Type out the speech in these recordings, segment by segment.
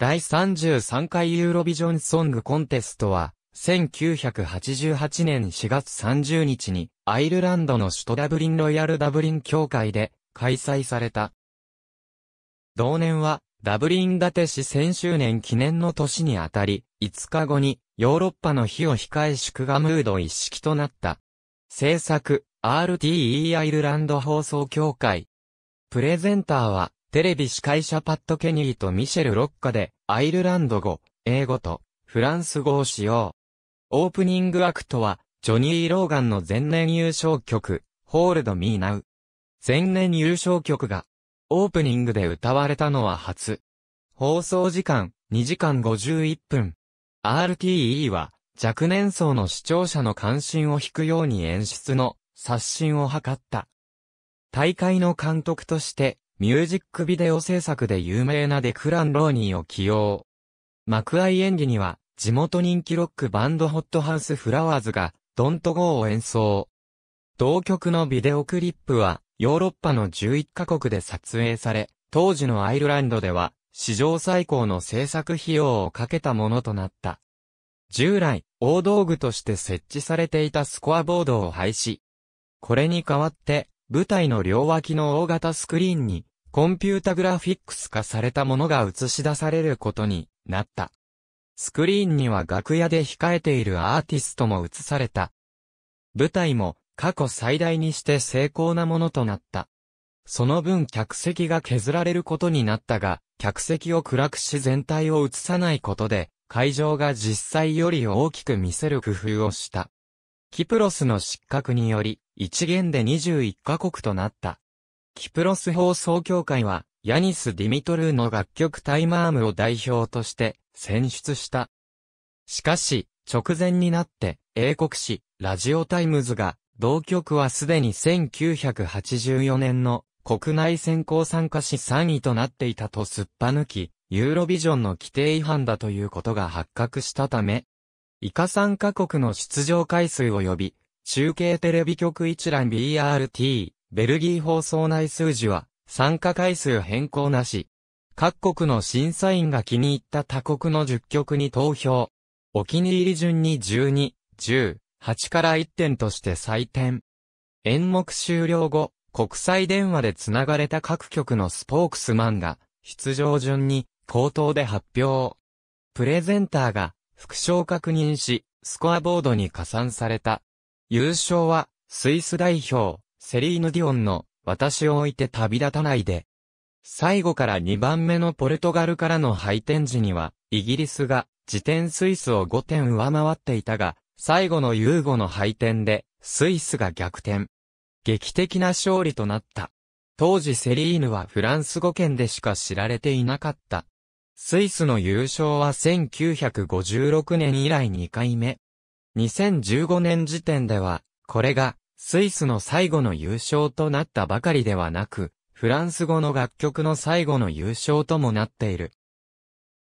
第33回ユーロビジョンソングコンテストは、1988年4月30日に、アイルランドの首都ダブリンロイヤルダブリン協会で開催された。同年は、ダブリン建て市1000周年記念の年にあたり、5日後に、ヨーロッパの日を控え祝賀ムード一式となった。制作、RTE アイルランド放送協会。プレゼンターは、テレビ司会者パッド・ケニーとミシェル・ロッカで、アイルランド語、英語と、フランス語を使用。オープニングアクトは、ジョニー・ローガンの前年優勝曲、ホールド・ミー・ナウ。前年優勝曲が、オープニングで歌われたのは初。放送時間、2時間51分。RTE は、若年層の視聴者の関心を引くように演出の刷新を図った。大会の監督として、ミュージックビデオ制作で有名なデクラン・ローニーを起用。幕愛演技には、地元人気ロックバンドホットハウスフラワーズが、ドントゴーを演奏。同曲のビデオクリップは、ヨーロッパの11カ国で撮影され、当時のアイルランドでは、史上最高の制作費用をかけたものとなった。従来、大道具として設置されていたスコアボードを廃止。これに代わって、舞台の両脇の大型スクリーンに、コンピュータグラフィックス化されたものが映し出されることになった。スクリーンには楽屋で控えているアーティストも映された。舞台も過去最大にして成功なものとなった。その分客席が削られることになったが、客席を暗くし全体を映さないことで、会場が実際より大きく見せる工夫をした。キプロスの失格により、一元で21カ国となった。キプロス放送協会は、ヤニス・ディミトルーの楽曲タイマームを代表として選出した。しかし、直前になって、英国史ラジオタイムズが、同局はすでに1984年の国内選考参加し3位となっていたとすっぱ抜き、ユーロビジョンの規定違反だということが発覚したため、以下3カ国の出場回数を呼び、中継テレビ局一覧 BRT、ベルギー放送内数字は、参加回数変更なし。各国の審査員が気に入った他国の10曲に投票。お気に入り順に12、10、8から1点として採点。演目終了後、国際電話で繋がれた各局のスポークスマンが、出場順に、口頭で発表。プレゼンターが、副賞確認し、スコアボードに加算された。優勝は、スイス代表、セリーヌ・ディオンの、私を置いて旅立たないで。最後から2番目のポルトガルからの敗点時には、イギリスが、時点スイスを5点上回っていたが、最後のユーゴの敗点で、スイスが逆転。劇的な勝利となった。当時セリーヌはフランス語圏でしか知られていなかった。スイスの優勝は1956年以来2回目。2015年時点では、これがスイスの最後の優勝となったばかりではなく、フランス語の楽曲の最後の優勝ともなっている。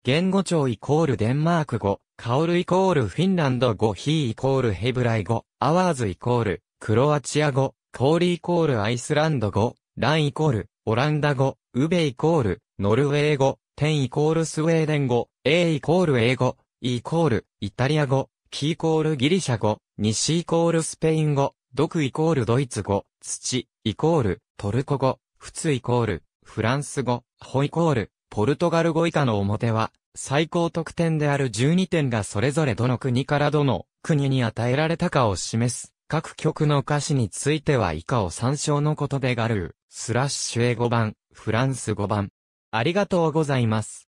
言語帳イコールデンマーク語、カオルイコールフィンランド語、ヒーイコールヘブライ語、アワーズイコールクロアチア語、コーリイコールアイスランド語、ランイコールオランダ語、ウベイコールノルウェー語、テンイコールスウェーデン語、エイイコール英語、イコールイタリア語、木イコールギリシャ語、西イコールスペイン語、毒イコールドイツ語、土イコールトルコ語、仏イコールフランス語、ホイコールポルトガル語以下の表は、最高得点である12点がそれぞれどの国からどの国に与えられたかを示す。各曲の歌詞については以下を参照のことでガルー、スラッシュ英語版、フランス語版。ありがとうございます。